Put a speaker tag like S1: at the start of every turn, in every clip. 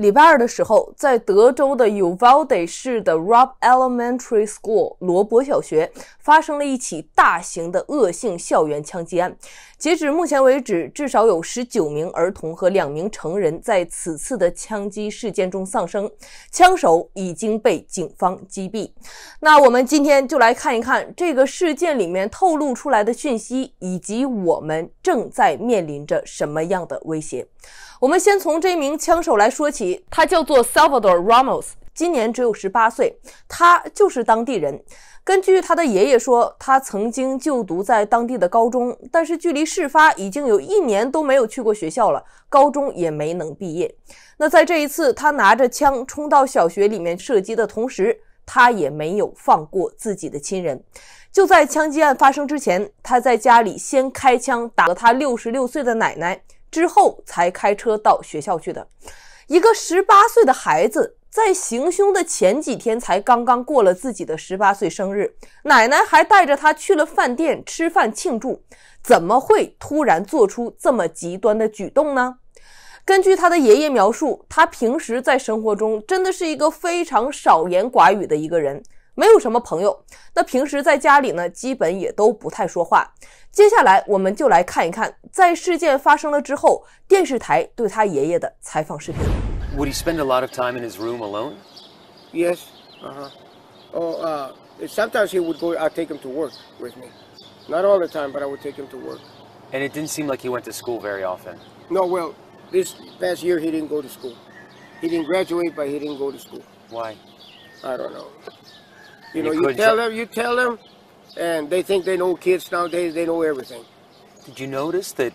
S1: 礼拜二的时候，在德州的 Uvalde 市的 Rob Elementary School 罗伯小学发生了一起大型的恶性校园枪击案。截止目前为止，至少有十九名儿童和两名成人在此次的枪击事件中丧生，枪手已经被警方击毙。那我们今天就来看一看这个事件里面透露出来的讯息，以及我们正在面临着什么样的威胁。我们先从这名枪手来说起，他叫做 Salvador Ramos，今年只有十八岁，他就是当地人。根据他的爷爷说，他曾经就读在当地的高中，但是距离事发已经有一年都没有去过学校了，高中也没能毕业。那在这一次，他拿着枪冲到小学里面射击的同时，他也没有放过自己的亲人。就在枪击案发生之前，他在家里先开枪打了他六十六岁的奶奶。之后才开车到学校去的一个十八岁的孩子，在行凶的前几天才刚刚过了自己的十八岁生日，奶奶还带着他去了饭店吃饭庆祝，怎么会突然做出这么极端的举动呢？根据他的爷爷描述，他平时在生活中真的是一个非常少言寡语的一个人。没有什么朋友，那平时在家里呢，基本也都不太说话。接下来，我们就来看一看，在事件发生了之后，电视台对他爷爷的采访视频。Would he spend a lot of time in his room alone? Yes. Uh-huh. Or uh, sometimes he would go. I take him to work with me. Not all the time, but I would take him to work. And it didn't seem like he went to school very often. No. Well, this past year he didn't go to school. He didn't graduate, but he didn't go to school. Why? I don't know. You know, you, you tell them, you tell them, and they think they know kids nowadays. They know everything. Did you notice that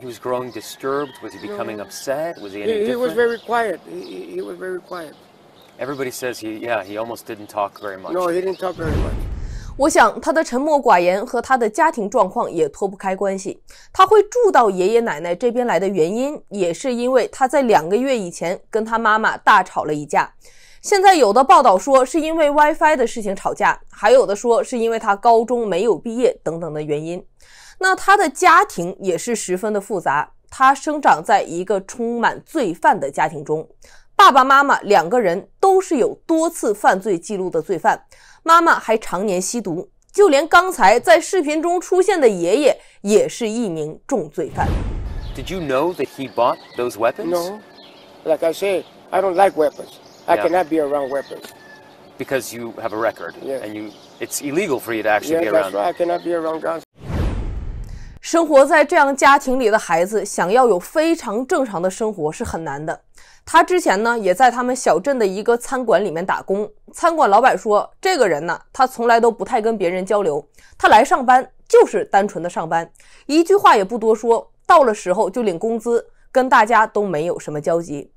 S1: he was growing disturbed? Was he becoming no. upset? Was he? Any he, he was very quiet. He, he was very quiet. Everybody says he, yeah, he almost didn't talk very much. No, he didn't talk very much. 我想他的沉默寡言和他的家庭状况也脱不开关系。他会住到爷爷奶奶这边来的原因，也是因为他在两个月以前跟他妈妈大吵了一架。现在有的报道说是因为 WiFi 的事情吵架，还有的说是因为他高中没有毕业等等的原因。那他的家庭也是十分的复杂，他生长在一个充满罪犯的家庭中，爸爸妈妈两个人都是有多次犯罪记录的罪犯，妈妈还常年吸毒，就连刚才在视频中出现的爷爷也是一名重罪犯。Did you know that he bought those weapons? No. Like I said, I don't like weapons. i cannot be around weapons because you have a record y e a and you it's illegal for you to actually get around i cannot be around god's 生活在这样家庭里的孩子想要有非常正常的生活是很难的他之前呢也在他们小镇的一个餐馆里面打工餐馆老板说这个人呢他从来都不太跟别人交流他来上班就是单纯的上班一句话也不多说到了时候就领工资跟大家都没有什么交集。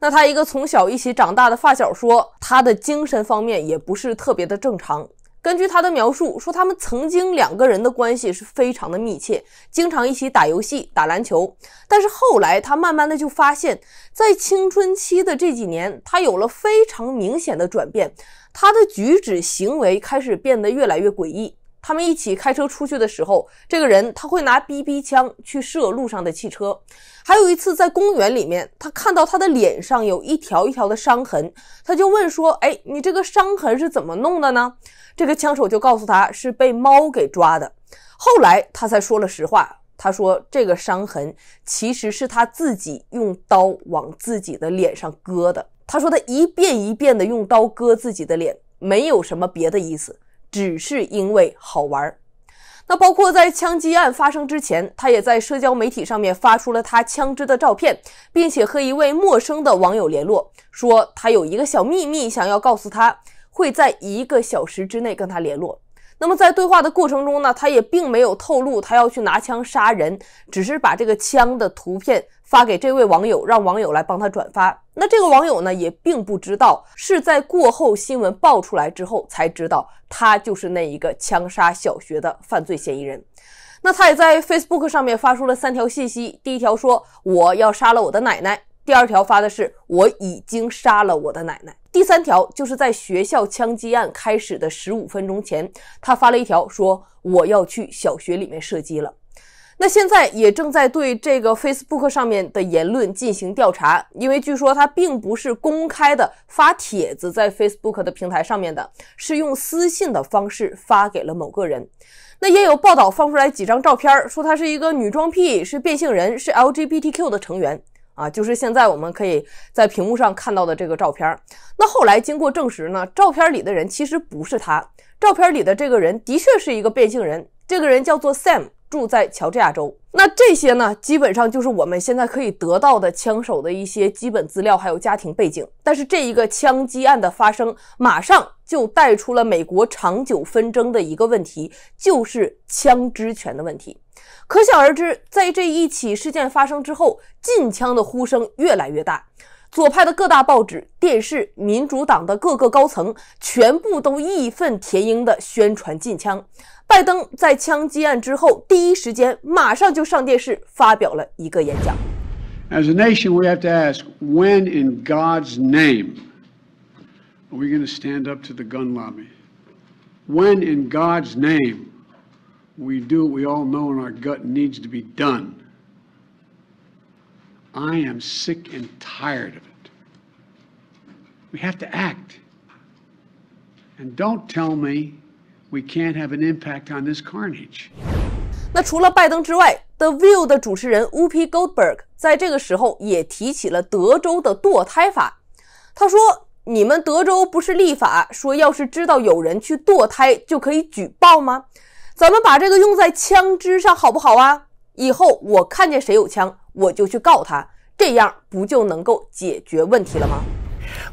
S1: 那他一个从小一起长大的发小说，他的精神方面也不是特别的正常。根据他的描述说，他们曾经两个人的关系是非常的密切，经常一起打游戏、打篮球。但是后来他慢慢的就发现，在青春期的这几年，他有了非常明显的转变，他的举止行为开始变得越来越诡异。他们一起开车出去的时候，这个人他会拿 BB 枪去射路上的汽车。还有一次，在公园里面，他看到他的脸上有一条一条的伤痕，他就问说：“哎，你这个伤痕是怎么弄的呢？”这个枪手就告诉他是被猫给抓的。后来他才说了实话，他说这个伤痕其实是他自己用刀往自己的脸上割的。他说他一遍一遍的用刀割自己的脸，没有什么别的意思，只是因为好玩儿。那包括在枪击案发生之前，他也在社交媒体上面发出了他枪支的照片，并且和一位陌生的网友联络，说他有一个小秘密想要告诉他，会在一个小时之内跟他联络。那么在对话的过程中呢，他也并没有透露他要去拿枪杀人，只是把这个枪的图片发给这位网友，让网友来帮他转发。那这个网友呢，也并不知道，是在过后新闻爆出来之后才知道，他就是那一个枪杀小学的犯罪嫌疑人。那他也在 Facebook 上面发出了三条信息，第一条说我要杀了我的奶奶。第二条发的是我已经杀了我的奶奶。第三条就是在学校枪击案开始的十五分钟前，他发了一条说我要去小学里面射击了。那现在也正在对这个 Facebook 上面的言论进行调查，因为据说他并不是公开的发帖子在 Facebook 的平台上面的，是用私信的方式发给了某个人。那也有报道放出来几张照片，说他是一个女装癖，是变性人，是 LGBTQ 的成员。啊，就是现在我们可以在屏幕上看到的这个照片。那后来经过证实呢，照片里的人其实不是他，照片里的这个人的确是一个变性人，这个人叫做 Sam，住在乔治亚州。那这些呢，基本上就是我们现在可以得到的枪手的一些基本资料，还有家庭背景。但是这一个枪击案的发生，马上就带出了美国长久纷争的一个问题，就是枪支权的问题。可想而知，在这一起事件发生之后，禁枪的呼声越来越大。左派的各大报纸、电视、民主党的各个高层全部都义愤填膺地宣传禁枪。拜登在枪击案之后，第一时间马上就上电视发表了一个演讲。As a nation, we have to ask, when in God's name are we going to stand up to the gun lobby? When in God's name? we do what we all know in our gut needs to be done. I am sick and tired of it. We have to act. And don't tell me we can't have an impact on this carnage. 那除了拜登之外，《The View》的主持人 Whoopi Goldberg 在这个时候也提起了德州的堕胎法。他说：“你们德州不是立法说，要是知道有人去堕胎就可以举报吗？”咱们把这个用在枪支上好不好啊？以后我看见谁有枪，我就去告他，这样不就能够解决问题了吗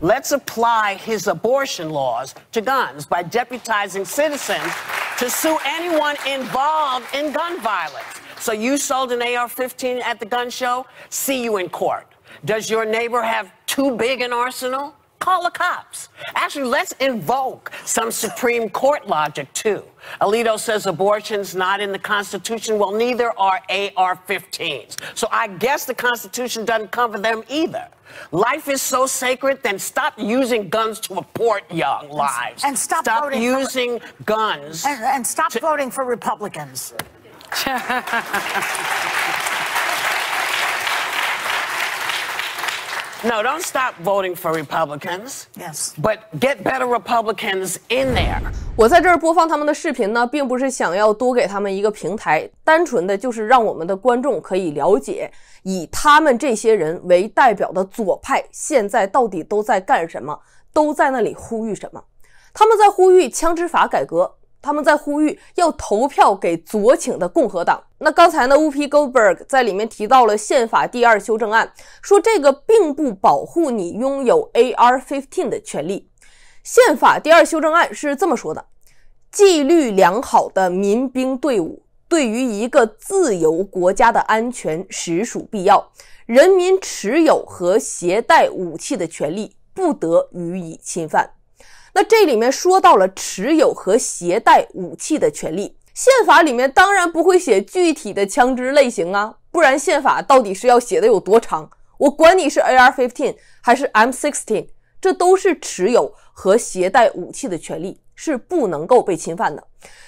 S1: ？Let's apply his abortion laws to guns by deputizing citizens to sue anyone involved in gun violence. So you sold an AR 15 at the gun show? See you in court. Does your neighbor have too big an arsenal? call the cops. Actually, let's invoke some Supreme Court logic, too. Alito says abortion's not in the Constitution. Well, neither are AR 15s. So I guess the Constitution doesn't cover them either. Life is so sacred, then stop using guns to abort young lives. And stop, stop voting using for, guns. And, and stop voting for Republicans. No, don't stop voting for Republicans. Yes. But get better Republicans in there. 我在这儿播放他们的视频呢，并不是想要多给他们一个平台，单纯的就是让我们的观众可以了解以他们这些人为代表的左派现在到底都在干什么，都在那里呼吁什么。他们在呼吁枪支法改革。他们在呼吁要投票给左倾的共和党。那刚才呢，乌皮 b e r g 在里面提到了宪法第二修正案，说这个并不保护你拥有 AR-15 的权利。宪法第二修正案是这么说的：纪律良好的民兵队伍对于一个自由国家的安全实属必要。人民持有和携带武器的权利不得予以侵犯。那这里面说到了持有和携带武器的权利，宪法里面当然不会写具体的枪支类型啊，不然宪法到底是要写的有多长？我管你是 AR15 还是 M16，这都是持有和携带武器的权利是不能够被侵犯的。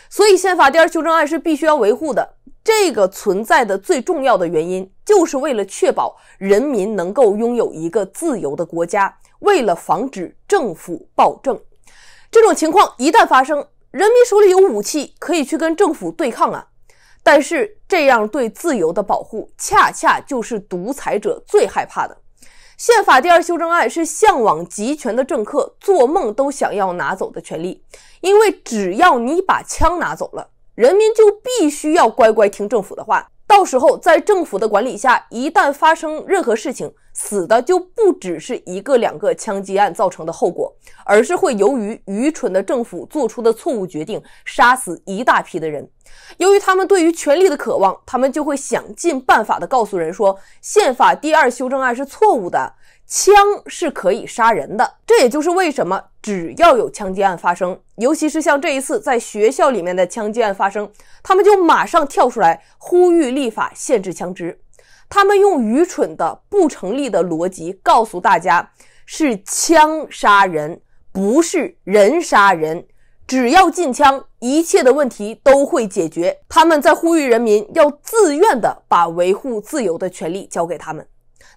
S1: 所以宪法第二修正案是必须要维护的。这个存在的最重要的原因，就是为了确保人民能够拥有一个自由的国家，为了防止政府暴政。这种情况一旦发生，人民手里有武器，可以去跟政府对抗啊！但是这样对自由的保护，恰恰就是独裁者最害怕的。宪法第二修正案是向往集权的政客做梦都想要拿走的权利，因为只要你把枪拿走了，人民就必须要乖乖听政府的话。到时候，在政府的管理下，一旦发生任何事情，死的就不只是一个两个枪击案造成的后果，而是会由于愚蠢的政府做出的错误决定，杀死一大批的人。由于他们对于权力的渴望，他们就会想尽办法的告诉人说，宪法第二修正案是错误的。枪是可以杀人的，这也就是为什么只要有枪击案发生，尤其是像这一次在学校里面的枪击案发生，他们就马上跳出来呼吁立法限制枪支。他们用愚蠢的、不成立的逻辑告诉大家，是枪杀人，不是人杀人。只要禁枪，一切的问题都会解决。他们在呼吁人民要自愿的把维护自由的权利交给他们。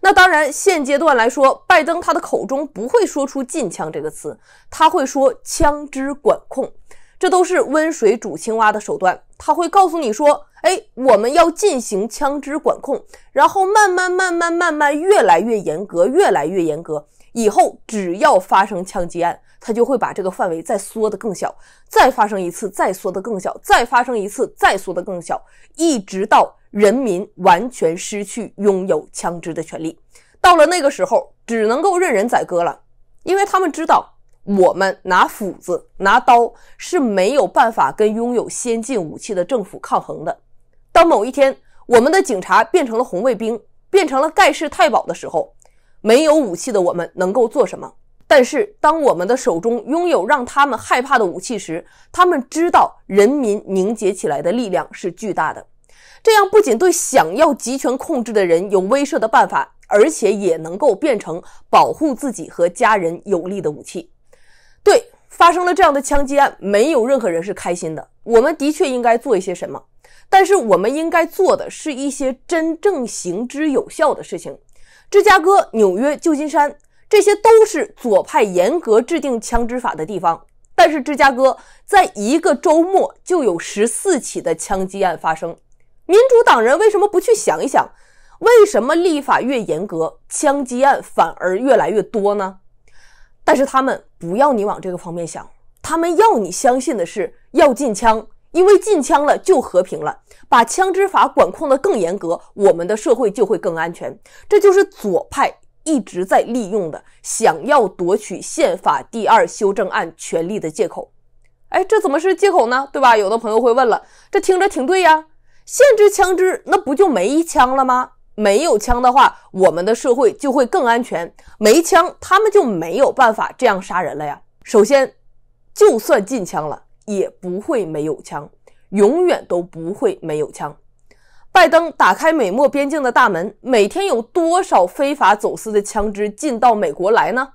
S1: 那当然，现阶段来说，拜登他的口中不会说出“禁枪”这个词，他会说“枪支管控”，这都是温水煮青蛙的手段。他会告诉你说：“哎，我们要进行枪支管控，然后慢慢、慢慢、慢慢，越来越严格，越来越严格。”以后只要发生枪击案，他就会把这个范围再缩得更小，再发生一次再缩得更小，再发生一次再缩得更小，一直到人民完全失去拥有枪支的权利。到了那个时候，只能够任人宰割了，因为他们知道我们拿斧子拿刀是没有办法跟拥有先进武器的政府抗衡的。当某一天我们的警察变成了红卫兵，变成了盖世太保的时候。没有武器的我们能够做什么？但是当我们的手中拥有让他们害怕的武器时，他们知道人民凝结起来的力量是巨大的。这样不仅对想要集权控制的人有威慑的办法，而且也能够变成保护自己和家人有力的武器。对，发生了这样的枪击案，没有任何人是开心的。我们的确应该做一些什么，但是我们应该做的是一些真正行之有效的事情。芝加哥、纽约、旧金山，这些都是左派严格制定枪支法的地方。但是芝加哥在一个周末就有十四起的枪击案发生。民主党人为什么不去想一想，为什么立法越严格，枪击案反而越来越多呢？但是他们不要你往这个方面想，他们要你相信的是要禁枪。因为禁枪了就和平了，把枪支法管控的更严格，我们的社会就会更安全。这就是左派一直在利用的，想要夺取宪法第二修正案权利的借口。哎，这怎么是借口呢？对吧？有的朋友会问了，这听着挺对呀，限制枪支，那不就没枪了吗？没有枪的话，我们的社会就会更安全。没枪，他们就没有办法这样杀人了呀。首先，就算禁枪了。也不会没有枪，永远都不会没有枪。拜登打开美墨边境的大门，每天有多少非法走私的枪支进到美国来呢？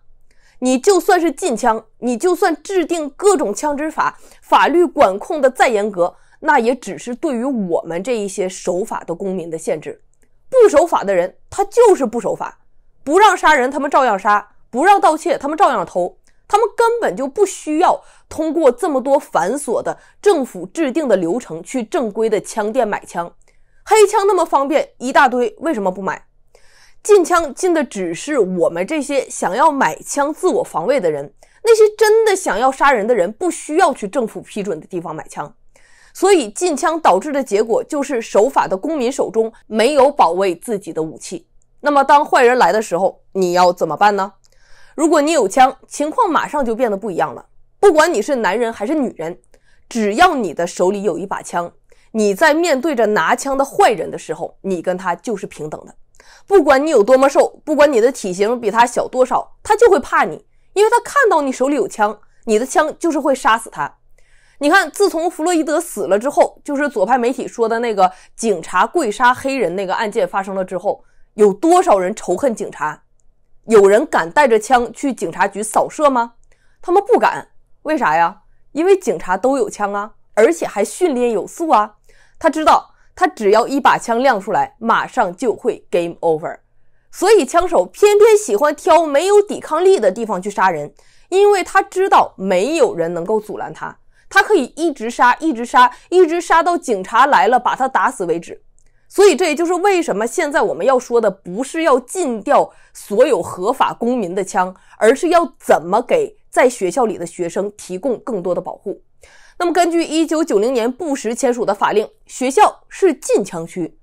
S1: 你就算是禁枪，你就算制定各种枪支法，法律管控的再严格，那也只是对于我们这一些守法的公民的限制。不守法的人，他就是不守法。不让杀人，他们照样杀；不让盗窃，他们照样偷。他们根本就不需要通过这么多繁琐的政府制定的流程去正规的枪店买枪，黑枪那么方便，一大堆为什么不买？禁枪禁的只是我们这些想要买枪自我防卫的人，那些真的想要杀人的人不需要去政府批准的地方买枪。所以禁枪导致的结果就是守法的公民手中没有保卫自己的武器。那么当坏人来的时候，你要怎么办呢？如果你有枪，情况马上就变得不一样了。不管你是男人还是女人，只要你的手里有一把枪，你在面对着拿枪的坏人的时候，你跟他就是平等的。不管你有多么瘦，不管你的体型比他小多少，他就会怕你，因为他看到你手里有枪，你的枪就是会杀死他。你看，自从弗洛伊德死了之后，就是左派媒体说的那个警察跪杀黑人那个案件发生了之后，有多少人仇恨警察？有人敢带着枪去警察局扫射吗？他们不敢，为啥呀？因为警察都有枪啊，而且还训练有素啊。他知道，他只要一把枪亮出来，马上就会 game over。所以，枪手偏偏喜欢挑没有抵抗力的地方去杀人，因为他知道没有人能够阻拦他，他可以一直杀，一直杀，一直杀到警察来了把他打死为止。所以，这也就是为什么现在我们要说的，不是要禁掉所有合法公民的枪，而是要怎么给在学校里的学生提供更多的保护。那么，根据一九九零年布什签署的法令，学校是禁枪区，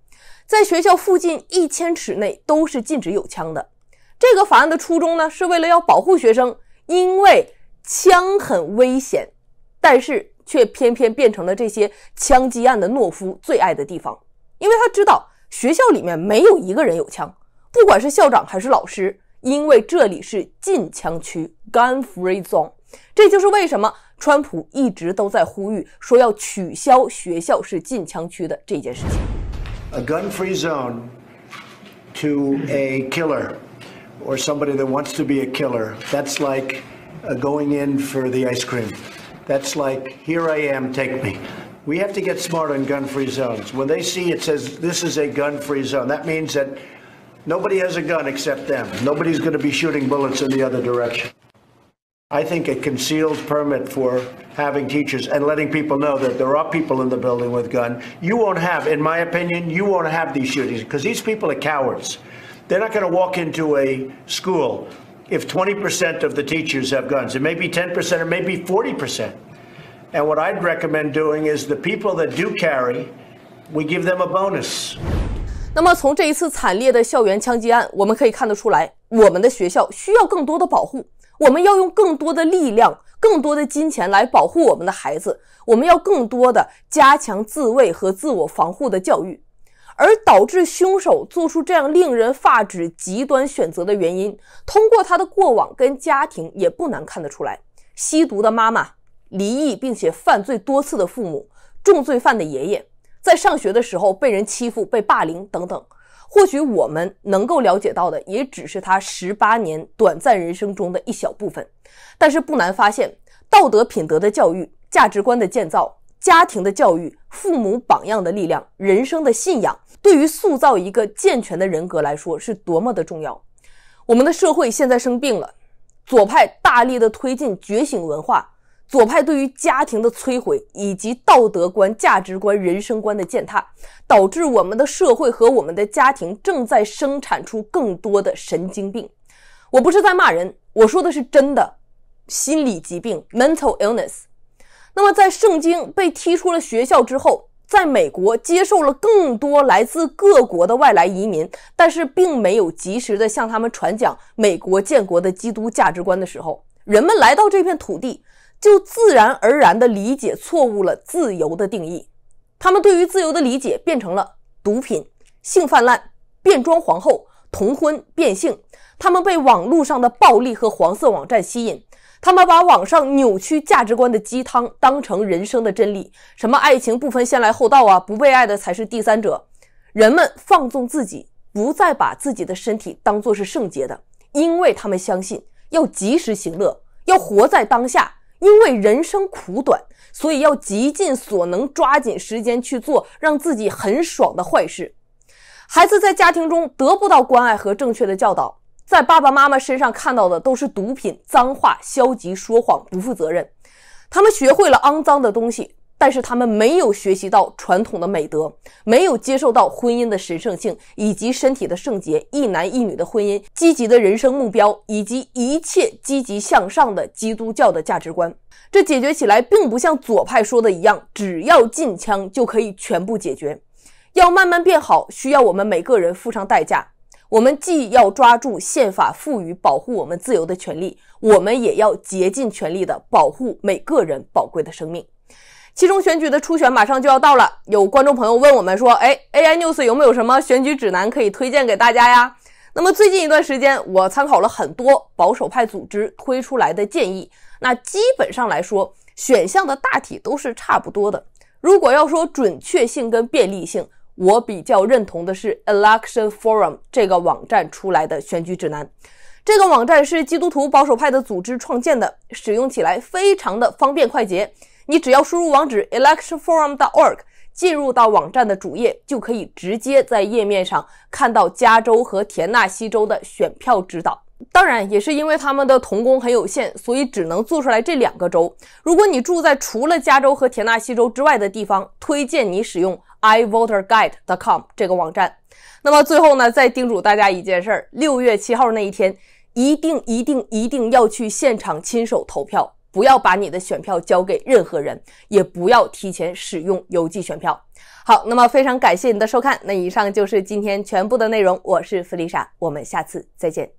S1: 在学校附近一千尺内都是禁止有枪的。这个法案的初衷呢，是为了要保护学生，因为枪很危险，但是却偏偏变成了这些枪击案的懦夫最爱的地方。因为他知道学校里面没有一个人有枪，不管是校长还是老师，因为这里是禁枪区 （gun-free zone）。这就是为什么川普一直都在呼吁说要取消学校是禁枪区的这件事情。A gun-free zone to a killer or somebody that wants to be a killer—that's like going in for the ice cream. That's like here I am, take me. we have to get smart on gun-free zones. When they see it says this is a gun-free zone, that means that nobody has a gun except them. Nobody's going to be shooting bullets in the other direction. I think a concealed permit for having teachers and letting people know that there are people in the building with gun, you won't have, in my opinion, you won't have these shootings because these people are cowards. They're not going to walk into a school if 20% of the teachers have guns. It may be 10%, or maybe 40%. and what i'd recommend doing is the people that do carry we give them a bonus 那么从这一次惨烈的校园枪击案我们可以看得出来我们的学校需要更多的保护我们要用更多的力量更多的金钱来保护我们的孩子我们要更多的加强自卫和自我防护的教育而导致凶手做出这样令人发指极端选择的原因通过他的过往跟家庭也不难看得出来吸毒的妈妈离异并且犯罪多次的父母，重罪犯的爷爷，在上学的时候被人欺负、被霸凌等等。或许我们能够了解到的也只是他十八年短暂人生中的一小部分。但是不难发现，道德品德的教育、价值观的建造、家庭的教育、父母榜样的力量、人生的信仰，对于塑造一个健全的人格来说是多么的重要。我们的社会现在生病了，左派大力的推进觉醒文化。左派对于家庭的摧毁，以及道德观、价值观、人生观的践踏，导致我们的社会和我们的家庭正在生产出更多的神经病。我不是在骂人，我说的是真的。心理疾病 （mental illness）。那么，在圣经被踢出了学校之后，在美国接受了更多来自各国的外来移民，但是并没有及时的向他们传讲美国建国的基督价值观的时候，人们来到这片土地。就自然而然地理解错误了自由的定义，他们对于自由的理解变成了毒品、性泛滥、变装皇后、童婚、变性。他们被网络上的暴力和黄色网站吸引，他们把网上扭曲价值观的鸡汤当成人生的真理。什么爱情不分先来后到啊，不被爱的才是第三者。人们放纵自己，不再把自己的身体当作是圣洁的，因为他们相信要及时行乐，要活在当下。因为人生苦短，所以要极尽所能，抓紧时间去做让自己很爽的坏事。孩子在家庭中得不到关爱和正确的教导，在爸爸妈妈身上看到的都是毒品、脏话、消极、说谎、不负责任，他们学会了肮脏的东西。但是他们没有学习到传统的美德，没有接受到婚姻的神圣性以及身体的圣洁，一男一女的婚姻，积极的人生目标以及一切积极向上的基督教的价值观。这解决起来并不像左派说的一样，只要禁枪就可以全部解决，要慢慢变好，需要我们每个人付上代价。我们既要抓住宪法赋予保护我们自由的权利，我们也要竭尽全力的保护每个人宝贵的生命。其中选举的初选马上就要到了，有观众朋友问我们说，哎，AI News 有没有什么选举指南可以推荐给大家呀？那么最近一段时间，我参考了很多保守派组织推出来的建议，那基本上来说，选项的大体都是差不多的。如果要说准确性跟便利性，我比较认同的是 Election Forum 这个网站出来的选举指南。这个网站是基督徒保守派的组织创建的，使用起来非常的方便快捷。你只要输入网址 electionforum.org，进入到网站的主页，就可以直接在页面上看到加州和田纳西州的选票指导。当然，也是因为他们的童工很有限，所以只能做出来这两个州。如果你住在除了加州和田纳西州之外的地方，推荐你使用 iwaterguide.com 这个网站。那么最后呢，再叮嘱大家一件事儿：六月七号那一天，一定一定一定要去现场亲手投票。不要把你的选票交给任何人，也不要提前使用邮寄选票。好，那么非常感谢您的收看，那以上就是今天全部的内容。我是弗丽莎，我们下次再见。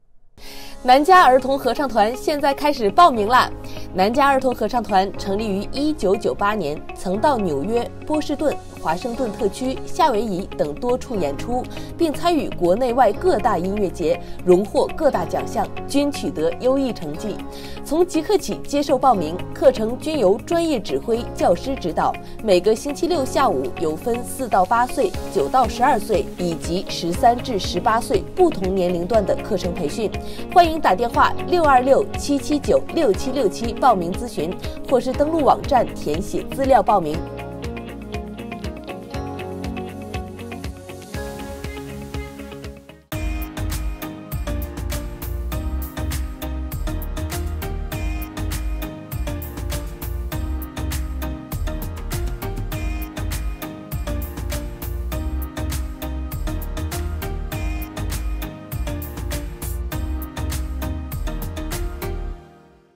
S1: 南加儿童合唱团现在开始报名啦！南加儿童合唱团成立于一九九八年，曾到纽约、波士顿。华盛顿特区、夏威夷等多处演出，并参与国内外各大音乐节，荣获各大奖项，均取得优异成绩。从即刻起接受报名，课程均由专业指挥教师指导。每个星期六下午有分四到八岁、九到十二岁以及十三至十八岁不同年龄段的课程培训。欢迎打电话六二六七七九六七六七报名咨询，或是登录网站填写资料报名。